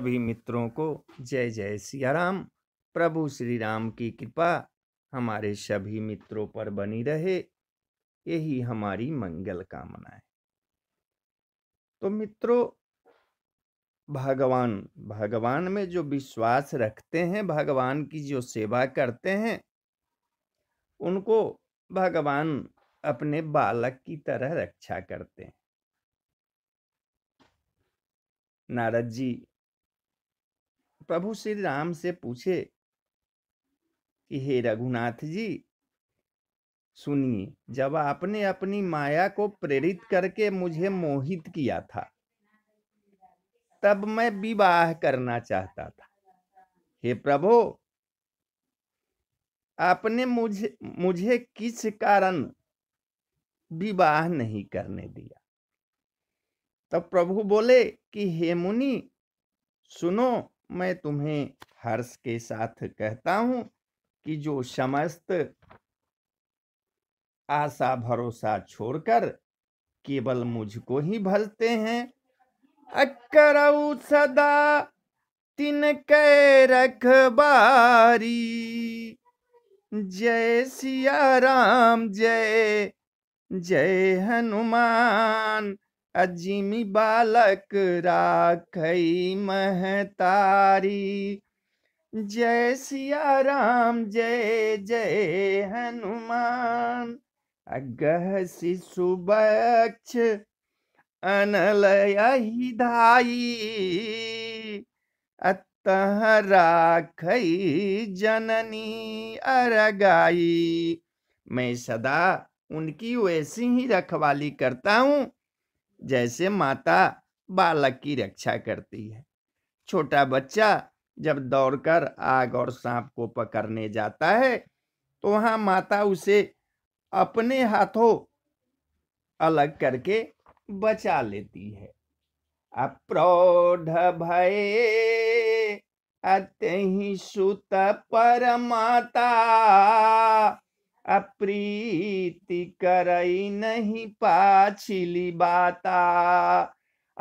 सभी मित्रों को जय जय सिया राम प्रभु श्री राम की कृपा हमारे सभी मित्रों पर बनी रहे यही हमारी मंगल कामना है तो मित्रों भगवान भगवान में जो विश्वास रखते हैं भगवान की जो सेवा करते हैं उनको भगवान अपने बालक की तरह रक्षा करते हैं नारद जी प्रभु श्री राम से पूछे कि हे रघुनाथ जी सुनिए जब आपने अपनी माया को प्रेरित करके मुझे मोहित किया था तब मैं विवाह करना चाहता था हे प्रभु आपने मुझे मुझे किस कारण विवाह नहीं करने दिया तब प्रभु बोले कि हे मुनि सुनो मैं तुम्हें हर्ष के साथ कहता हूं कि जो समस्त आशा भरोसा छोड़कर केवल मुझको ही भजते हैं अकरऊ सदा तिन कै रखबारी जय सिया राम जय जय हनुमान अजीमी बालक राखई महतारी जय सिया राम जय जय हनुमान अगह शिशु बक्ष अनल धाई अतः राखई जननी अरगाई मैं सदा उनकी वैसी ही रखवाली करता हूँ जैसे माता बालक की रक्षा करती है छोटा बच्चा जब दौड़कर आग और सांप को पकड़ने जाता है तो वहाँ माता उसे अपने हाथों अलग करके बचा लेती है अप्रौढ़ भय अत ही सुत परमाता अप्रीति करई नहीं पाछिली बाता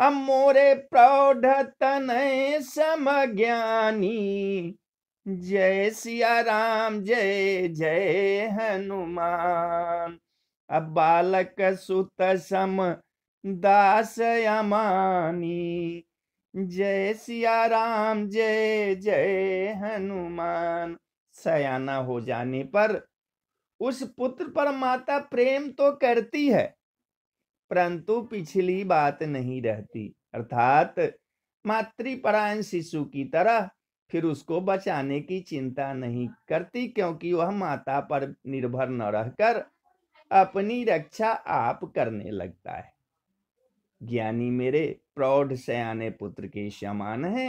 अमोरे प्रौढ़तन तनय समज्ञानी जय सिया राम जय जय हनुमान अब बालक सुत सम दास अमानी जय सिया राम जय जय हनुमान सयाना हो जाने पर उस पुत्र पर माता प्रेम तो करती है परंतु पिछली बात नहीं रहती अर्थात मातृपरायण शिशु की तरह फिर उसको बचाने की चिंता नहीं करती क्योंकि वह माता पर निर्भर न रहकर अपनी रक्षा आप करने लगता है ज्ञानी मेरे प्रौढ़ सयाने पुत्र के समान है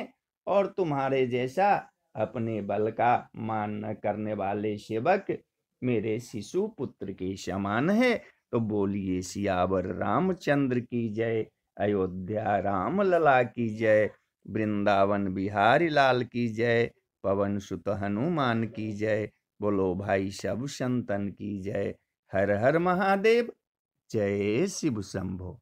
और तुम्हारे जैसा अपने बल का मान न करने वाले सेवक मेरे शिशु पुत्र के समान है तो बोलिए सियावर रामचंद्र की जय अयोध्या राम लला की जय वृंदावन बिहारी लाल की जय पवन सुत हनुमान की जय बोलो भाई सब संतन की जय हर हर महादेव जय शिव शंभो